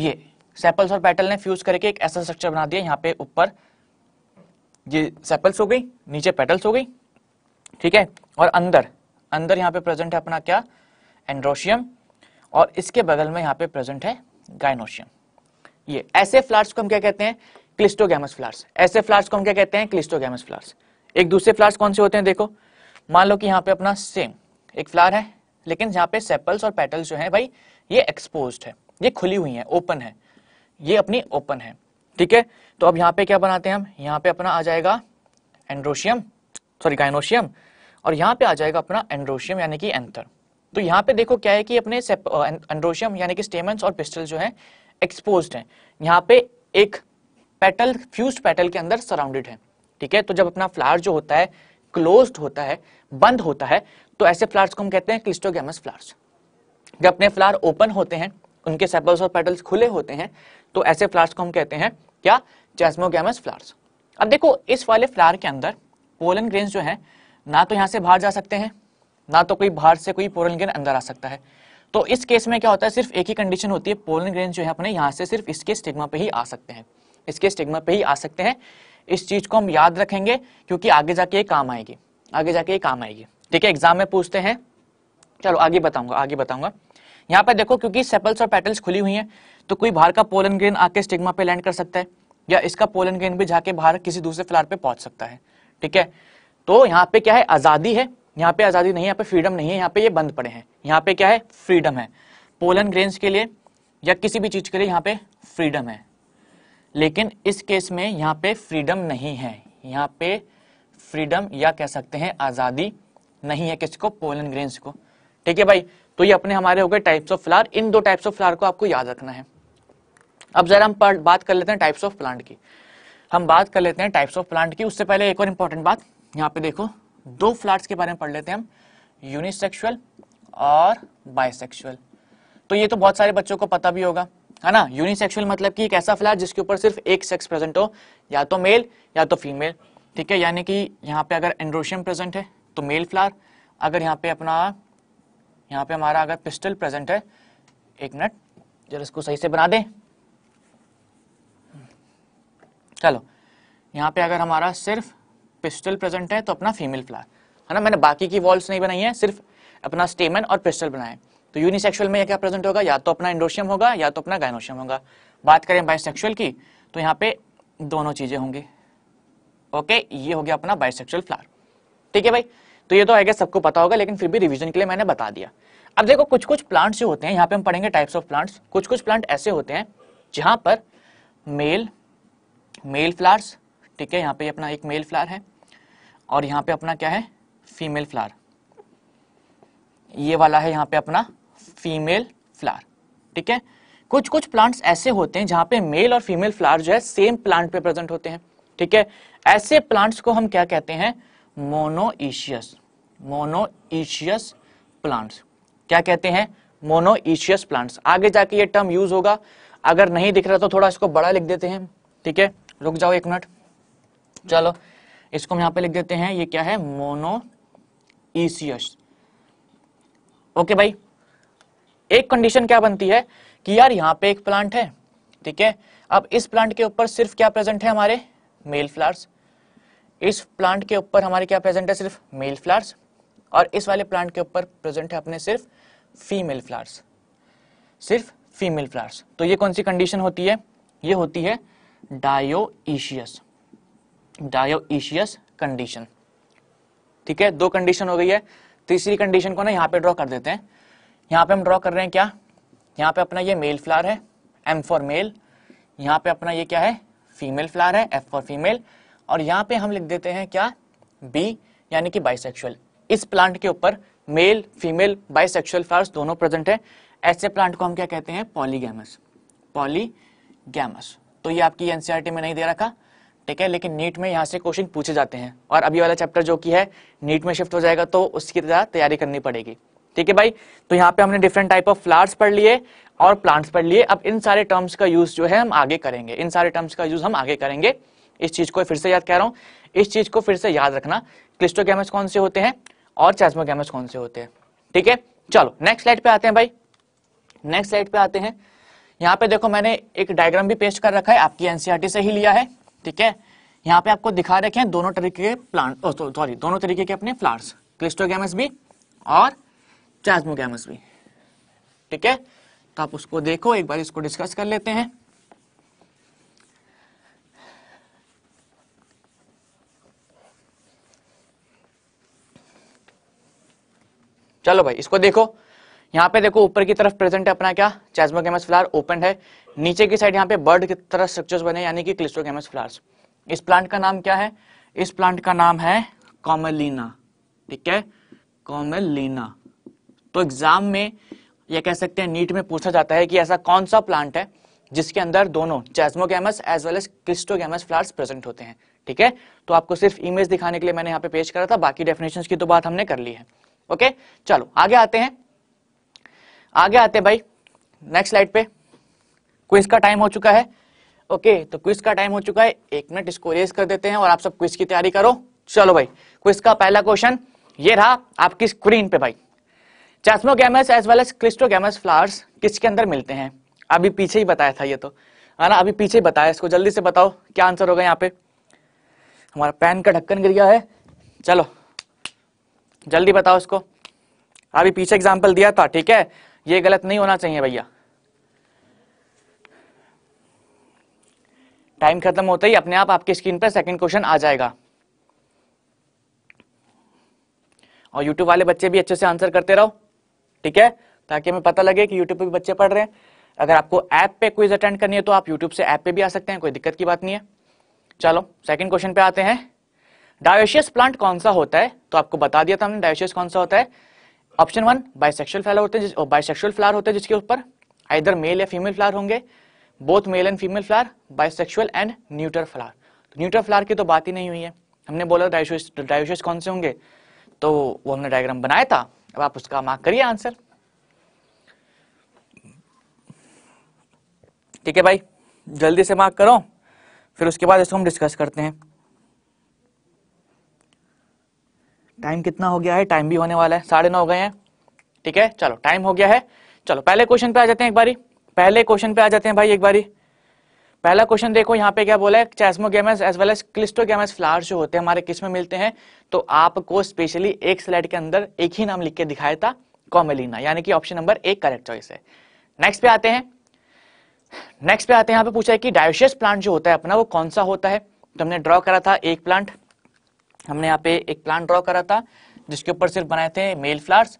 ये सेपल्स और पेटल ने फ्यूज करके एक ऐसा स्ट्रक्चर बना दिया यहाँ पे ऊपर ये सेपल्स हो गई नीचे पेटल्स हो गई ठीक है और अंदर अंदर यहाँ पे प्रेजेंट है अपना क्या एंड्रोशियम और इसके बगल में यहाँ पे प्रेजेंट है गाइनोशियम ये ऐसे फ्लार्स को हम क्या कहते हैं क्लिस्टोगेमस फ्लार्स ऐसे फ्लार्स को हम क्या कहते हैं क्लिस्टोगेमस फ्लार्स एक दूसरे फ्लार्स कौन से होते हैं देखो मान लो कि यहाँ पे अपना सेम एक फ्लार है लेकिन यहाँ पे सेपल्स और पेटल्स जो है भाई ये एक्सपोज है ये खुली हुई है ओपन है ये अपनी ओपन है ठीक है तो अब यहाँ पे क्या बनाते हैं हम यहाँ पे अपना आ जाएगा एंड्रोशियम सॉरी गाइनोशियम और यहाँ पे आ जाएगा अपना एंड्रोशियम यानी कि एंथर तो यहाँ पे देखो क्या है कि अपने एंड्रोशियम यानी कि स्टेमेंट्स और पिस्टल जो है एक्सपोज है यहाँ पे एक पेटल फ्यूज पेटल के अंदर सराउंडेड है ठीक है तो जब अपना फ्लावर जो होता है क्लोज होता है बंद होता है तो ऐसे फ्लावर्स को हम कहते हैं क्लिस्टोगेमस फ्लावर्स जब अपने फ्लावर ओपन होते हैं उनके सेपल्स और पेटल्स खुले होते हैं तो ऐसे फ्लावर्स को हम कहते हैं क्या जैसमोगेमस फ्लावर्स अब देखो इस वाले फ्लावर के अंदर पोलन ग्रेन्स जो है ना तो यहाँ से बाहर जा सकते हैं ना तो कोई बाहर से कोई पोलन ग्रेन अंदर आ सकता है तो इस केस में क्या होता है सिर्फ एक ही कंडीशन होती है पोलन ग्रेन जो है अपने यहाँ से सिर्फ इसके स्टिग्मा पे ही आ सकते हैं इसके स्टिग्मा पे ही आ सकते हैं इस चीज को हम याद रखेंगे क्योंकि आगे जाके ये काम आएगी आगे जाके ये काम आएगी ठीक है एग्जाम में पूछते हैं चलो आगे बताऊंगा आगे बताऊंगा यहाँ पर देखो क्योंकि सेपल्स और पेटल्स खुली हुई है तो कोई बाहर का पोलन ग्रेन आके स्टिग्मा पे लैंड कर सकता है या इसका पोलन ग्रेन भी जाके बाहर किसी दूसरे फ्लार पे पहुंच सकता है ठीक है तो यहाँ पे क्या है आजादी है यहाँ पे आजादी नहीं है यहाँ पे फ्रीडम नहीं है यहाँ पे ये बंद पड़े हैं यहाँ पे क्या है फ्रीडम है पोलन ग्रेन्स के लिए या किसी भी चीज के लिए यहाँ पे फ्रीडम है लेकिन इस केस में यहाँ पे फ्रीडम नहीं है यहाँ पे फ्रीडम या कह सकते हैं आजादी नहीं है किसको पोलन ग्रेन्स को ठीक है भाई तो ये अपने हमारे हो गए टाइप्स ऑफ फ्लावर इन दो टाइप्स ऑफ फ्लावर को आपको याद रखना है अब जरा हम बात कर लेते हैं टाइप्स ऑफ प्लांट की हम बात कर लेते हैं टाइप्स ऑफ प्लांट की उससे पहले एक और इंपॉर्टेंट बात यहाँ पे देखो दो फ्लैट्स के बारे में पढ़ लेते हैं हम यूनिसेक्सुअल और बाइसेक्सुअल तो ये तो बहुत सारे बच्चों को पता भी होगा है ना यूनिसेक्सुअल मतलब कि एक ऐसा फ्लैट जिसके ऊपर सिर्फ एक सेक्स प्रेजेंट हो या तो मेल या तो फीमेल ठीक है यानी कि यहाँ पे अगर एंड्रोशियम प्रेजेंट है तो मेल फ्लावर अगर यहाँ पे अपना यहाँ पे हमारा अगर पिस्टल प्रेजेंट है एक मिनट जब इसको सही से बना दें चलो यहाँ पे अगर हमारा सिर्फ पिस्टल प्रेजेंट है तो अपना फीमेल फ्लावर है ना मैंने बाकी की वॉल्स नहीं बनाई है सिर्फ अपना स्टेमन और पिस्टल बनाए तो यूनिसेक्सुअल में क्या प्रेजेंट होगा या तो अपना इंडोशियम होगा या तो अपना गायनोशियम होगा बात करें बाइसेक्सुअल की तो यहाँ पे दोनों चीजें होंगी ओके ये हो गया अपना बाइसेक्सुअल फ्लावर ठीक है भाई तो ये तो आएगा सबको पता होगा लेकिन फिर भी रिवीजन के लिए मैंने बता दिया अब देखो कुछ कुछ प्लांट्स जो होते हैं यहाँ पे हम पढ़ेंगे टाइप्स ऑफ प्लांट्स कुछ कुछ प्लांट ऐसे होते हैं जहां पर मेल मेल फ्लावर्स ठीक है यहाँ पे अपना एक मेल फ्लावर है और यहाँ पे अपना क्या है फीमेल फ्लार ये वाला है यहाँ पे अपना फीमेल फ्लार ठीक है कुछ कुछ प्लांट्स ऐसे होते हैं जहां पे मेल और फीमेल फ्लावर जो है सेम प्लांट पे प्रेजेंट होते हैं ठीक है ऐसे प्लांट्स को हम क्या कहते हैं मोनोईशियस मोनोईशियस प्लांट्स क्या कहते हैं मोनोईशियस प्लांट्स आगे जाके ये टर्म यूज होगा अगर नहीं दिख रहा तो थोड़ा इसको बड़ा लिख देते हैं ठीक है रुक जाओ एक मिनट चलो इसको हम यहां पे लिख देते हैं ये क्या है ईसियस ओके भाई एक कंडीशन क्या बनती है कि यार यहां पे एक प्लांट है ठीक है अब इस प्लांट के ऊपर सिर्फ क्या प्रेजेंट है हमारे मेल फ्लावर्स इस प्लांट के ऊपर हमारे क्या प्रेजेंट है सिर्फ मेल फ्लावर्स और इस वाले प्लांट के ऊपर प्रेजेंट है अपने सिर्फ फीमेल फ्लावर्स सिर्फ फीमेल फ्लावर्स तो ये कौन सी कंडीशन होती है ये होती है डायोईशियस डायोशियस कंडीशन ठीक है दो कंडीशन हो गई है तीसरी कंडीशन को ना यहाँ पे ड्रॉ कर देते हैं यहाँ पे हम ड्रॉ कर रहे हैं क्या यहाँ पे अपना ये मेल फ्लावर है एम फॉर मेल यहाँ पे अपना ये क्या है फीमेल फ्लावर है एफ फॉर फीमेल और यहाँ पे हम लिख देते हैं क्या बी यानी कि बाइसेक्सुअल इस प्लांट के ऊपर मेल फीमेल बाइसेक्सुअल फ्लावर्स दोनों प्रेजेंट है ऐसे प्लांट को हम क्या कहते हैं पॉलीगैमस पॉलीगैमस तो ये आपकी एनसीआरटी e में नहीं दे रखा ठीक है लेकिन नीट में यहाँ से क्वेश्चन पूछे जाते हैं और अभी वाला चैप्टर जो कि है नीट में शिफ्ट हो जाएगा तो उसकी तैयारी करनी पड़ेगी ठीक है भाई तो यहाँ पे हमने डिफरेंट टाइप ऑफ फ्लावर्स पढ़ लिए और प्लांट्स पढ़ लिए अब इन सारे टर्म्स का यूज जो है हम आगे करेंगे इन सारे टर्म्स का यूज हम आगे करेंगे इस चीज को फिर से याद कह रहा हूँ इस चीज को फिर से याद रखना क्लिस्टोगैमस कौन से होते हैं और चैस्मोगैमस कौन से होते हैं ठीक है चलो नेक्स्ट स्लाइड पे आते हैं भाई नेक्स्ट स्लाइड पे आते हैं यहाँ पे देखो मैंने एक डायग्राम भी पेस्ट कर रखा है आपकी एनसीआरटी e से ही लिया है ठीक है यहाँ पे आपको दिखा रखे हैं दोनों तरीके के प्लांट सॉरी दोनों तरीके के अपने फ्लावर्स क्लिस्टोगैमस भी और चैजमोगेमस भी ठीक है तो आप उसको देखो एक बार इसको डिस्कस कर लेते हैं चलो भाई इसको देखो यहाँ पे देखो ऊपर की तरफ प्रेजेंट है अपना क्या चैज्मोगेमस फ्लावर ओपन है नीचे की साइड यहाँ पे बर्ड की तरह स्ट्रक्चर्स बने यानी कि क्लिस्टोगेमस फ्लावर्स इस प्लांट का नाम क्या है इस प्लांट का नाम है कॉमलिना ठीक है कॉमलिना तो एग्जाम में यह कह सकते हैं नीट में पूछा जाता है कि ऐसा कौन सा प्लांट है जिसके अंदर दोनों chasmogamous as well as cleistogamous flowers present होते हैं ठीक है तो आपको सिर्फ इमेज दिखाने के लिए मैंने यहाँ पे पेश करा था बाकी डेफिनेशन की तो बात हमने कर ली है ओके चलो आगे आते हैं आगे आते भाई नेक्स्ट स्लाइड पे क्विज का टाइम हो चुका है ओके तो क्विज का टाइम हो चुका है एक मिनट इसको रेस कर देते हैं और आप सब क्विज की तैयारी करो चलो भाई क्विज का पहला क्वेश्चन ये रहा आपकी स्क्रीन पे भाई chasmogamous as well as cleistogamous flowers किसके अंदर मिलते हैं अभी पीछे ही बताया था ये तो है ना अभी पीछे ही बताया इसको जल्दी से बताओ क्या आंसर होगा यहाँ पे हमारा पैन का ढक्कन गिर गया है चलो जल्दी बताओ इसको अभी पीछे एग्जाम्पल दिया था ठीक है ये गलत नहीं होना चाहिए भैया टाइम खत्म होते ही अपने आप आपकी स्क्रीन पर सेकंड क्वेश्चन आ जाएगा और यूट्यूब वाले बच्चे भी अच्छे से आंसर करते रहो ठीक है ताकि हमें पता लगे कि यूट्यूब पे भी बच्चे पढ़ रहे हैं अगर आपको ऐप पे क्विज अटेंड करनी है तो आप यूट्यूब से ऐप पे भी आ सकते हैं कोई दिक्कत की बात नहीं है चलो सेकंड क्वेश्चन पे आते हैं डायोशियस प्लांट कौन सा होता है तो आपको बता दिया था हमने डायोशियस कौन सा होता है ऑप्शन वन बाइसेक्सुअल फ्लावर होते हैं बाइसेक्सुअल फ्लावर होते हैं जिसके ऊपर आइदर मेल या फीमेल फ्लावर होंगे both male and female flower bisexual and neutral flower तो न्यूटर फ्लावर की तो बात ही नहीं हुई है हमने बोला डायोशियस कौन से होंगे तो वो हमने डायग्राम बनाया था अब आप उसका मार्क करिए आंसर ठीक है भाई जल्दी से मार्क करो फिर उसके बाद इसको हम डिस्कस करते हैं टाइम कितना हो गया है टाइम भी होने वाला है साढ़े नौ हो गए हैं ठीक है चलो टाइम हो गया है चलो पहले क्वेश्चन पे आ जाते हैं एक बारी पहले क्वेश्चन पे आ जाते हैं भाई एक बारी पहला क्वेश्चन देखो यहाँ पे क्या बोला है gamous as well as gamous flowers जो होते हैं हमारे किस में मिलते हैं तो आपको स्पेशली एक स्लाइड के अंदर एक ही नाम लिख के दिखाया था कॉमेलिना यानी कि ऑप्शन नंबर एक करेक्ट चॉइस है नेक्स्ट पे आते हैं नेक्स्ट पे आते हैं यहाँ पे पूछा है कि डायोशियस प्लांट जो होता है अपना वो कौन सा होता है तो हमने ड्रॉ करा था एक प्लांट हमने यहाँ पे एक प्लांट ड्रॉ करा था जिसके ऊपर सिर्फ बनाए थे मेल फ्लावर्स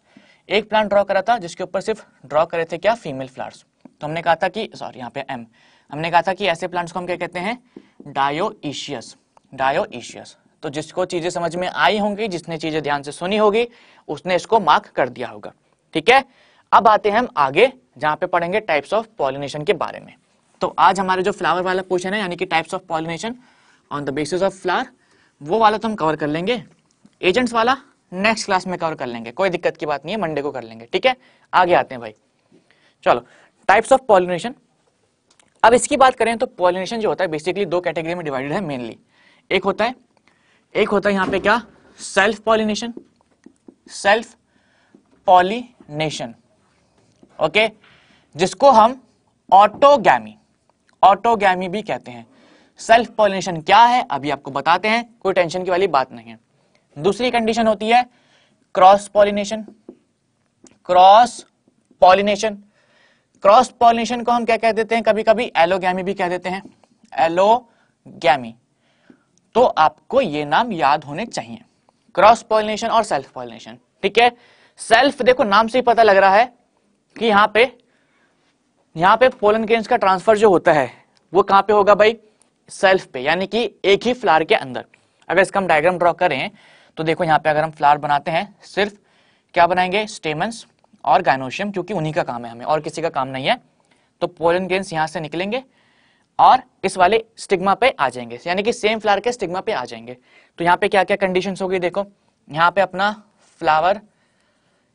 एक प्लांट ड्रॉ करा था जिसके ऊपर सिर्फ ड्रॉ करे थे क्या फीमेल फ्लावर्स तो हमने कहा था कि सॉरी यहाँ पे एम हमने कहा था कि ऐसे प्लांट्स को हम क्या कहते हैं डायो ईशियस तो जिसको चीजें समझ में आई होंगी जिसने चीजें ध्यान से सुनी होगी उसने इसको मार्क कर दिया होगा ठीक है अब आते हैं हम आगे जहां पे पढ़ेंगे टाइप्स ऑफ पॉलिनेशन के बारे में तो आज हमारे जो फ्लावर वाला क्वेश्चन है यानी कि types of pollination on the basis of flower वो वाला तो हम कवर कर लेंगे एजेंट्स वाला नेक्स्ट क्लास में कवर कर लेंगे कोई दिक्कत की बात नहीं है मंडे को कर लेंगे ठीक है आगे आते हैं भाई चलो टाइप्स ऑफ पॉलिनेशन अब इसकी बात करें तो पॉलिनेशन जो होता है बेसिकली दो कैटेगरी में डिवाइडेड है मेनली एक होता है एक होता है यहां पे क्या self pollination self pollination okay जिसको हम ऑटोगैमी ऑटोगैमी भी कहते हैं सेल्फ पॉलिनेशन क्या है अभी आपको बताते हैं कोई टेंशन की वाली बात नहीं है दूसरी कंडीशन होती है cross pollination cross pollination cross pollination को हम क्या कह देते हैं कभी कभी एलोगैमी भी कह देते हैं एलोगैमी तो आपको ये नाम याद होने चाहिए क्रॉस पॉलिनेशन और सेल्फ पॉलिनेशन ठीक है सेल्फ देखो नाम से ही पता लग रहा है कि यहां पे यहां पे पोलन ग्रेन्स का ट्रांसफर जो होता है वो कहां पे होगा भाई सेल्फ पे यानी कि एक ही फ्लावर के अंदर अगर इसका हम डायग्राम ड्रॉ करें तो देखो यहाँ पे अगर हम फ्लावर बनाते हैं सिर्फ क्या बनाएंगे स्टेमन्स और गाइनोशियम क्योंकि उन्हीं का काम है हमें और किसी का काम नहीं है तो पोलन गेंस यहाँ से निकलेंगे और इस वाले स्टिग्मा पे आ जाएंगे यानी कि सेम फ्लावर के स्टिग्मा पे आ जाएंगे तो यहाँ पे क्या क्या कंडीशंस होगी देखो यहाँ पे अपना फ्लावर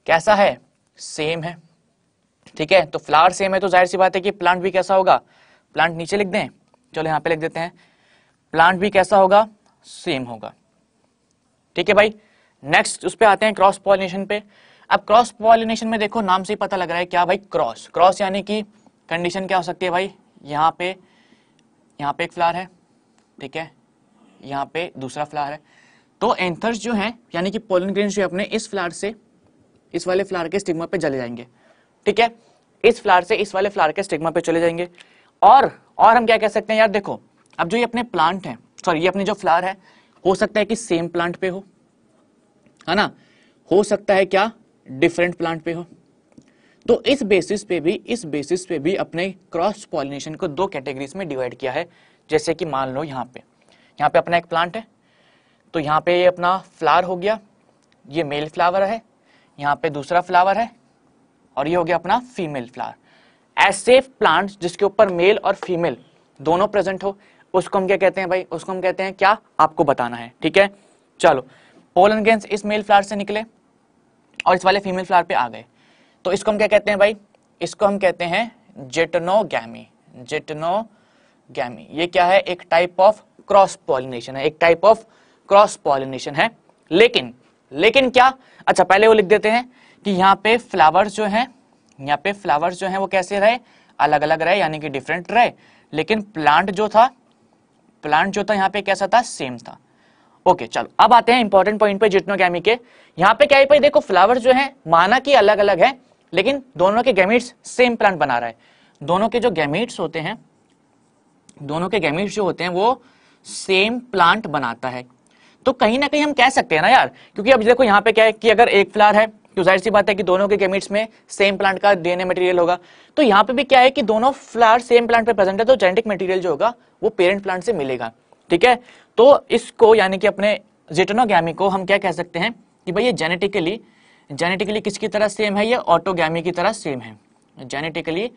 कैसा है सेम है ठीक है तो फ्लावर सेम है तो जाहिर सी बात है कि प्लांट भी कैसा होगा प्लांट नीचे लिख दें चलो यहाँ पे लिख देते हैं प्लांट भी कैसा होगा सेम होगा ठीक है भाई नेक्स्ट उस पर आते हैं क्रॉस पॉलिनेशन पे अब क्रॉस पॉलिनेशन में देखो नाम से ही पता लग रहा है क्या भाई क्रॉस क्रॉस यानी कि कंडीशन क्या हो सकती है भाई यहाँ पे यहाँ पे एक फ्लावर है ठीक है यहाँ पे दूसरा फ्लावर है तो एंथर्स जो है यानी कि पोलन ग्रेन जो है अपने इस फ्लावर से इस वाले फ्लावर के स्टिग्मा पे चले जाएंगे ठीक है इस फ्लावर से इस वाले फ्लावर के स्टिग्मा पे चले जाएंगे और और हम क्या कह सकते हैं यार देखो अब जो ये अपने प्लांट है सॉरी ये अपने जो फ्लावर है हो सकता है कि सेम प्लांट पे हो है ना हो सकता है क्या डिफरेंट प्लांट पे हो तो इस बेसिस पे भी इस बेसिस पे भी अपने क्रॉस पॉलिनेशन को दो कैटेगरीज में डिवाइड किया है जैसे कि मान लो यहाँ पे यहाँ पे अपना एक प्लांट है तो यहाँ पे ये अपना फ्लावर हो गया ये मेल फ्लावर है यहाँ पे दूसरा फ्लावर है और ये हो गया अपना फीमेल फ्लावर ऐसे सेफ प्लांट जिसके ऊपर मेल और फीमेल दोनों प्रेजेंट हो उसको हम क्या कहते हैं भाई उसको हम कहते हैं क्या आपको बताना है ठीक है चलो पोलन गेंस इस मेल फ्लावर से निकले और इस वाले फीमेल फ्लावर पे आ गए तो इसको हम क्या कहते हैं भाई इसको हम कहते हैं जेटनोगैमी जेटनोगैमी ये क्या है एक टाइप ऑफ क्रॉस पॉलिनेशन है एक टाइप ऑफ क्रॉस पॉलिनेशन है लेकिन लेकिन क्या अच्छा पहले वो लिख देते हैं कि यहाँ पे फ्लावर्स जो हैं यहाँ पे फ्लावर्स जो हैं वो कैसे रहे अलग अलग रहे यानी कि डिफरेंट रहे लेकिन प्लांट जो था प्लांट जो था यहाँ पे कैसा था सेम था ओके चलो अब आते हैं इंपॉर्टेंट पॉइंट पे जिटनो गैमी के यहाँ पे क्या है देखो फ्लावर्स जो है माना कि अलग अलग है लेकिन दोनों के गैमिट्स सेम प्लांट बना रहा है दोनों के जो गैमिट्स होते हैं दोनों के गैमिट्स जो होते हैं वो सेम प्लांट बनाता है तो कहीं ना कहीं हम कह सकते हैं ना यार क्योंकि अब देखो यहाँ पे क्या है कि अगर एक फ्लावर है क्यों जाहिर सी बात है कि दोनों के गेमिट्स में सेम प्लांट का डीएनए मटेरियल होगा तो यहाँ पे भी क्या है कि दोनों फ्लावर सेम प्लांट पे प्रेजेंट है तो जेनेटिक मटेरियल जो होगा वो पेरेंट प्लांट से मिलेगा ठीक है तो इसको यानी कि अपने जेटोनोगैमी को हम क्या कह सकते हैं कि भाई ये जेनेटिकली जेनेटिकली किसकी तरह सेम है ये ऑटोगी की तरह सेम है जेनेटिकली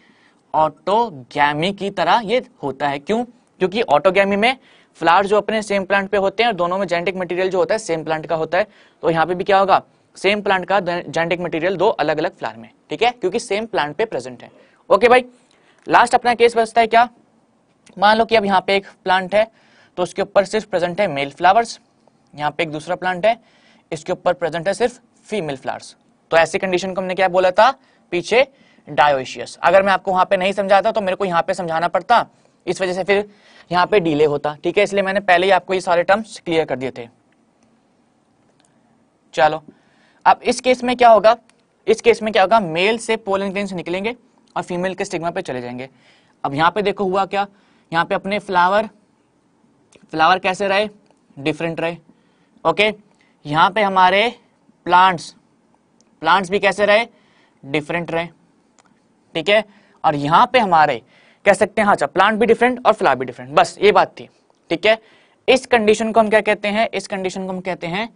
ऑटोगी की तरह ये होता है क्यों क्योंकि ऑटोगी में फ्लावर जो अपने सेम प्लांट पे होते हैं और दोनों में जेनेटिक मटेरियल जो होता है सेम प्लांट का होता है तो यहाँ पे भी क्या होगा सेम प्लांट का जेनेटिक मटेरियल दो अलग अलग फ्लावर में ठीक है क्योंकि सेम प्लांट पे प्रेजेंट है ओके भाई लास्ट अपना केस बचता है क्या मान लो कि अब यहाँ पे एक प्लांट है तो उसके ऊपर सिर्फ प्रेजेंट है मेल फ्लावर्स यहाँ पे एक दूसरा प्लांट है इसके ऊपर प्रेजेंट है सिर्फ फीमेल फ्लावर्स तो ऐसी कंडीशन को हमने क्या बोला था पीछे डायोशियस अगर मैं आपको वहां पे नहीं समझाता तो मेरे को यहाँ पे समझाना पड़ता इस वजह से फिर यहाँ पे डिले होता ठीक है इसलिए मैंने पहले ही आपको ये सारे टर्म्स क्लियर कर दिए थे चलो अब इस केस में क्या होगा इस केस में क्या होगा मेल से पोलन ग्लैंड से निकलेंगे और फीमेल के स्टिग्मा पे चले जाएंगे अब यहाँ पे देखो हुआ क्या यहाँ पे अपने फ्लावर फ्लावर कैसे रहे डिफरेंट रहे ओके यहाँ पे हमारे प्लांट्स प्लांट्स भी कैसे रहे डिफरेंट रहे ठीक है और यहाँ पे हमारे कह सकते हैं हाँ, अच्छा प्लांट भी डिफरेंट और फ्लावर भी डिफरेंट बस ये बात थी ठीक है इस कंडीशन को हम क्या कहते हैं इस कंडीशन को हम कहते हैं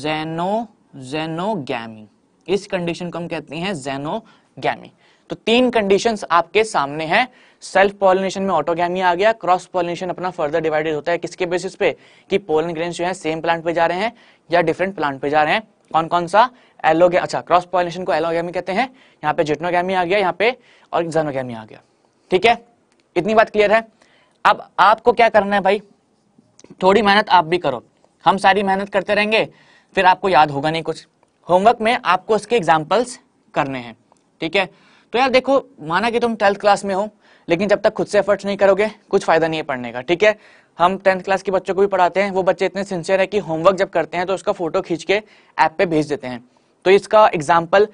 जेनो जेनोगैमी इस कंडीशन को हम कहते हैं जेनोगैमी तो तीन कंडीशंस आपके सामने हैं सेल्फ पॉलिनेशन में ऑटोगैमी आ गया क्रॉस पॉलिनेशन अपना फर्दर डिवाइडेड होता है किसके बेसिस पे कि पोलन ग्रेन्स जो है सेम प्लांट पे जा रहे हैं या डिफरेंट प्लांट पे जा रहे हैं कौन कौन सा एलोगे अच्छा क्रॉस पॉलिनेशन को एलोगैमी कहते हैं यहाँ पे जिटनोगैमी आ गया यहाँ पे और जेनोगैमी आ गया ठीक है इतनी बात क्लियर है अब आपको क्या करना है भाई थोड़ी मेहनत आप भी करो हम सारी मेहनत करते रहेंगे फिर आपको याद होगा नहीं कुछ होमवर्क में आपको उसके एग्जाम्पल्स करने हैं ठीक है तो यार देखो माना कि तुम ट्वेल्थ क्लास में हो लेकिन जब तक खुद से एफर्ट्स नहीं करोगे कुछ फायदा नहीं है पढ़ने का ठीक है हम टेंथ क्लास के बच्चों को भी पढ़ाते हैं वो बच्चे इतने सिंसियर है कि होमवर्क जब करते हैं तो उसका फोटो खींच के ऐप पे भेज देते हैं तो इसका एग्जाम्पल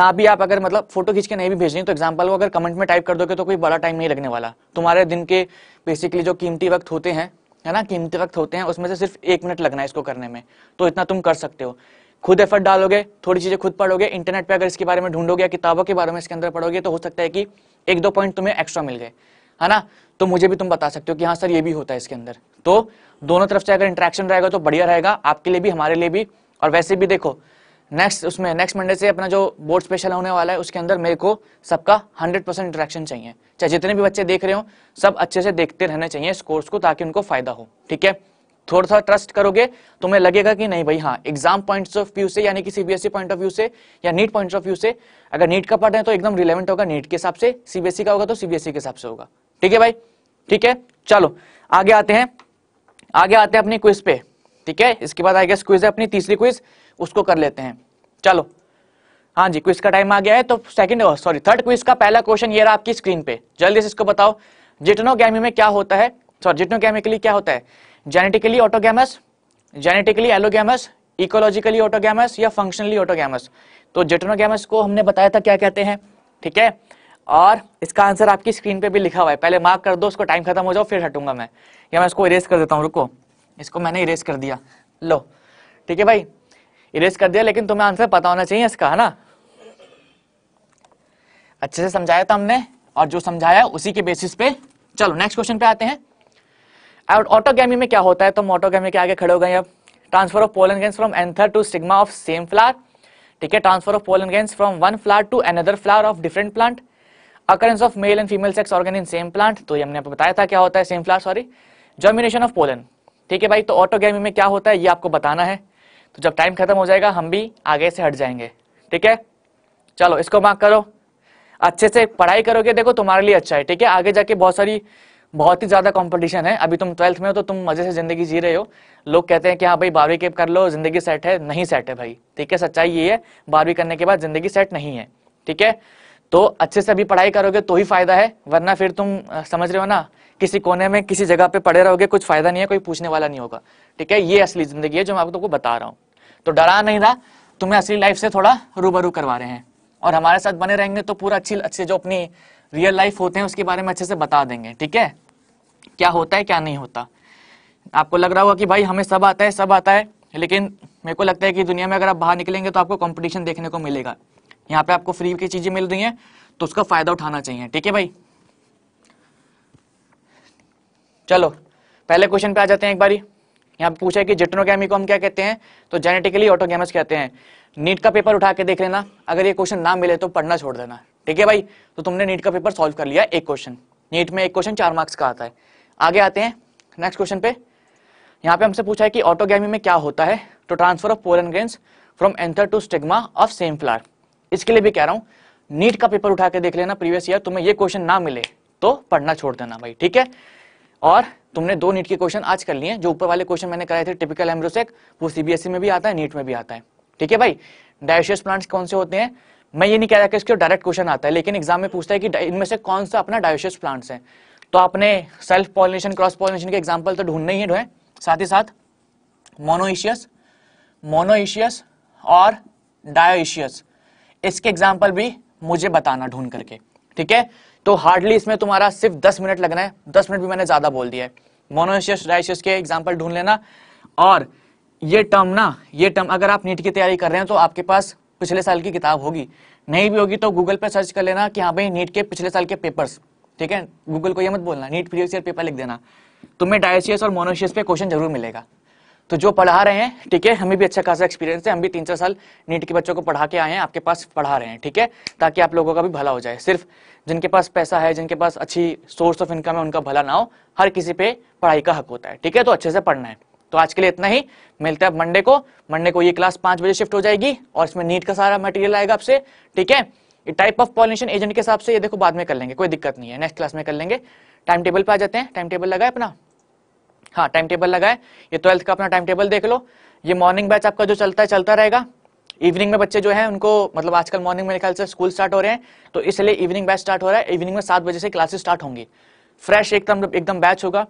ना भी आप अगर मतलब फोटो खींच के नहीं भी भेजेंगे तो एग्जाम्पल को अगर कमेंट में टाइप कर दोगे तो कोई बड़ा टाइम नहीं लगने वाला तुम्हारे दिन के बेसिकली जो कीमती वक्त होते हैं है ना कीमती वक्त होते हैं उसमें से सिर्फ एक मिनट लगना है इसको करने में तो इतना तुम कर सकते हो खुद एफर्ट डालोगे थोड़ी चीजें खुद पढ़ोगे इंटरनेट पे अगर इसके बारे में ढूंढोगे या किताबों के बारे में इसके अंदर पढ़ोगे तो हो सकता है कि एक दो पॉइंट तुम्हें एक्स्ट्रा मिल गए है ना तो मुझे भी तुम बता सकते हो कि हाँ सर ये भी होता है इसके अंदर तो दोनों तरफ से अगर इंट्रैक्शन रहेगा तो बढ़िया रहेगा आपके लिए भी हमारे लिए भी और वैसे भी देखो नेक्स्ट उसमें नेक्स्ट मंडे से अपना जो बोर्ड स्पेशल होने वाला है उसके अंदर मेरे को सबका 100 परसेंट इंट्रैक्शन चाहिए चाहे जितने भी बच्चे देख रहे हो सब अच्छे से देखते रहने चाहिए इस कोर्स को ताकि उनको फायदा हो ठीक है थोड़ा सा ट्रस्ट करोगे तो तुम्हें लगेगा कि नहीं भाई हाँ एग्जाम पॉइंट्स ऑफ व्यू से यानी कि सीबीएसई पॉइंट ऑफ व्यू से या नीट पॉइंट ऑफ व्यू से अगर नीट का पढ़ रहे हैं तो एकदम रिलेवेंट होगा नीट के हिसाब से सीबीएसई e का होगा तो सीबीएसई e के हिसाब से होगा ठीक है भाई ठीक है चलो आगे आते हैं आगे आते हैं अपनी क्विज पे ठीक है इसके बाद आएगा क्विज है अपनी तीसरी क्विज उसको कर लेते हैं चलो हाँ जी क्विज का टाइम आ गया है तो सेकंड सॉरी थर्ड क्विज का पहला क्वेश्चन ये रहा आपकी स्क्रीन पे जल्दी से इसको बताओ जिटनोगैमी में क्या होता है सॉरी जिटनोगैमिकली क्या होता है genetically autogamous genetically allogamous ecologically autogamous या फंक्शनली ऑटोगैमस तो जिटनोगैमस को हमने बताया था क्या कहते हैं ठीक है और इसका आंसर आपकी स्क्रीन पे भी लिखा हुआ है पहले मार्क कर दो उसको टाइम खत्म हो जाओ फिर हटूंगा मैं या मैं इसको इरेज कर देता हूँ रुको इसको मैंने इरेज कर दिया लो ठीक है भाई इरेज कर दिया लेकिन तुम्हें आंसर पता होना चाहिए इसका है ना अच्छे से समझाया था हमने और जो समझाया उसी के बेसिस पे चलो नेक्स्ट क्वेश्चन पे आते हैं और ऑटोगेमी में क्या होता है तुम तो ऑटोगेमी के आगे खड़े हो गए अब transfer of pollen grains from anther to stigma of same flower ठीक है transfer of pollen grains from one flower to another flower of different plant occurrence of male and female sex organ in same plant तो ये हमने बताया था क्या होता है same flower sorry germination of pollen ठीक है भाई तो ऑटोगेमी में क्या होता है ये आपको बताना है तो जब टाइम खत्म हो जाएगा हम भी आगे से हट जाएंगे ठीक है चलो इसको मार्क करो अच्छे से पढ़ाई करोगे देखो तुम्हारे लिए अच्छा है ठीक है आगे जाके बहुत सारी बहुत ही ज़्यादा कंपटीशन है अभी तुम ट्वेल्थ में हो तो तुम मज़े से ज़िंदगी जी रहे हो लोग कहते हैं कि हाँ भाई बारहवीं के कर लो ज़िंदगी सेट है नहीं सेट है भाई ठीक है सच्चाई ये है बारहवीं करने के बाद ज़िंदगी सेट नहीं है ठीक है तो अच्छे से अभी पढ़ाई करोगे तो ही फायदा है वरना फिर तुम समझ रहे हो ना किसी कोने में किसी जगह पे पड़े रहोगे कुछ फायदा नहीं है कोई पूछने वाला नहीं होगा ठीक है ये असली जिंदगी है जो मैं आपको तो बता रहा हूँ तो डरा नहीं रहा तुम्हें असली लाइफ से थोड़ा रूबरू करवा रहे हैं और हमारे साथ बने रहेंगे तो पूरा अच्छी अच्छे जो अपनी रियल लाइफ होते हैं उसके बारे में अच्छे से बता देंगे ठीक है क्या होता है क्या नहीं होता आपको लग रहा होगा कि भाई हमें सब आता है सब आता है लेकिन मेरे को लगता है कि दुनिया में अगर आप बाहर निकलेंगे तो आपको कंपटीशन देखने को मिलेगा यहाँ पे आपको फ्री की चीज़ें मिल रही हैं तो उसका फ़ायदा उठाना चाहिए ठीक है भाई चलो पहले क्वेश्चन पे आ जाते हैं एक बारी यहाँ पे पूछा है कि जिट्रोगैमी को हम क्या कहते हैं तो जेनेटिकली ऑटोगेमस कहते हैं नीट का पेपर उठा के देख लेना अगर ये क्वेश्चन ना मिले तो पढ़ना छोड़ देना ठीक है भाई तो तुमने नीट का पेपर सॉल्व कर लिया एक क्वेश्चन नीट में एक क्वेश्चन चार मार्क्स का आता है आगे आते हैं नेक्स्ट क्वेश्चन पे यहाँ पे हमसे पूछा है कि ऑटोगैमी में क्या होता है तो transfer of pollen grain from anther to stigma of same flower इसके लिए भी कह रहा हूँ नीट का पेपर उठा के देख लेना प्रीवियस ईयर तुम्हें ये क्वेश्चन ना मिले तो पढ़ना छोड़ देना भाई ठीक है और तुमने दो नीट के क्वेश्चन आज कर लिए जो ऊपर वाले क्वेश्चन मैंने कराए थे टिपिकल एम्ब्रोसेक वो सीबीएसई e में भी आता है नीट में भी आता है ठीक है भाई डायोशियस प्लांट्स कौन से होते हैं मैं ये नहीं कह रहा कि इसके डायरेक्ट क्वेश्चन आता है लेकिन एग्जाम में पूछता है कि इनमें से कौन सा अपना डायोशियस प्लांट्स है तो आपने सेल्फ पॉलिनेशन क्रॉस पॉलिनेशन के एग्जाम्पल तो ढूंढना ही है ढूंढे साथ ही साथ मोनोइशियस मोनोइशियस और डायोइशियस इसके एग्जाम्पल भी मुझे बताना ढूंढ करके ठीक है तो हार्डली इसमें तुम्हारा सिर्फ दस मिनट लगना है दस मिनट भी मैंने ज्यादा बोल दिया है मोनोशियस राइशियस के एग्जाम्पल ढूंढ लेना और ये टर्म ना ये टर्म अगर आप नीट की तैयारी कर रहे हैं तो आपके पास पिछले साल की किताब होगी नहीं भी होगी तो गूगल पर सर्च कर लेना कि हाँ भाई नीट के पिछले साल के पेपर्स ठीक है गूगल को ये मत बोलना नीट प्रीवियस ईयर पेपर लिख देना तुम्हें डायशियस और मोनोशियस पे क्वेश्चन जरूर मिलेगा तो जो पढ़ा रहे हैं ठीक है हमें भी अच्छा खासा एक्सपीरियंस है हम भी तीन चार साल नीट के बच्चों को पढ़ा के आए हैं आपके पास पढ़ा रहे हैं ठीक है ताकि आप लोगों का भी भला हो जाए सिर्फ जिनके पास पैसा है जिनके पास अच्छी सोर्स ऑफ इनकम है उनका भला ना हो हर किसी पे पढ़ाई का हक होता है ठीक है तो अच्छे से पढ़ना है तो आज के लिए इतना ही मिलता है मंडे को मंडे को ये क्लास पांच बजे शिफ्ट हो जाएगी और इसमें नीट का सारा मटेरियल आएगा आपसे ठीक है टाइप ऑफ पॉलिनेशन एजेंट के हिसाब से ये देखो बाद में कर लेंगे कोई दिक्कत नहीं है नेक्स्ट क्लास में कर लेंगे टाइम टेबल पे आ जाते हैं टाइम टेबल लगाए अपना हाँ टाइम टेबल लगाए ये ट्वेल्थ का अपना टाइम टेबल देख लो ये मॉर्निंग बैच आपका जो चलता है चलता रहेगा इवनिंग में बच्चे जो है उनको मतलब आजकल मॉर्निंग मेरे ख्याल से स्कूल स्टार्ट हो रहे हैं तो इसलिए इवनिंग बैच स्टार्ट हो रहा है इवनिंग में सात बजे से क्लासेस स्टार्ट होंगी फ्रेश एकदम एकदम बैच होगा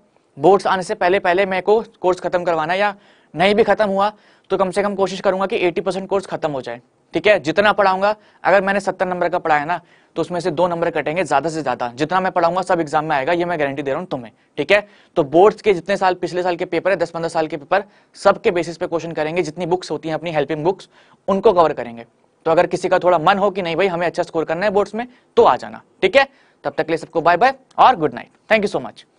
बोर्ड्स आने से पहले पहले मेरे को कोर्स खत्म करवाना या नहीं भी खत्म हुआ तो कम से कम कोशिश करूंगा कि 80 परसेंट कोर्स खत्म हो जाए ठीक है जितना पढ़ाऊंगा अगर मैंने सत्तर नंबर का पढ़ाया ना तो उसमें से दो नंबर कटेंगे ज्यादा से ज्यादा जितना मैं पढ़ाऊंगा सब एग्जाम में आएगा ये मैं गारंटी दे रहा हूं तुम्हें ठीक है तो बोर्ड्स के जितने साल पिछले साल के पेपर है दस पंद्रह साल के पेपर सबके बेसिस पे क्वेश्चन करेंगे जितनी बुक्स होती है अपनी हेल्पिंग बुक्स उनको कवर करेंगे तो अगर किसी का थोड़ा मन हो कि नहीं भाई हमें अच्छा स्कोर करना है बोर्ड्स में तो आ जाना ठीक है तब तक ले सबको बाय बाय और good night thank you so much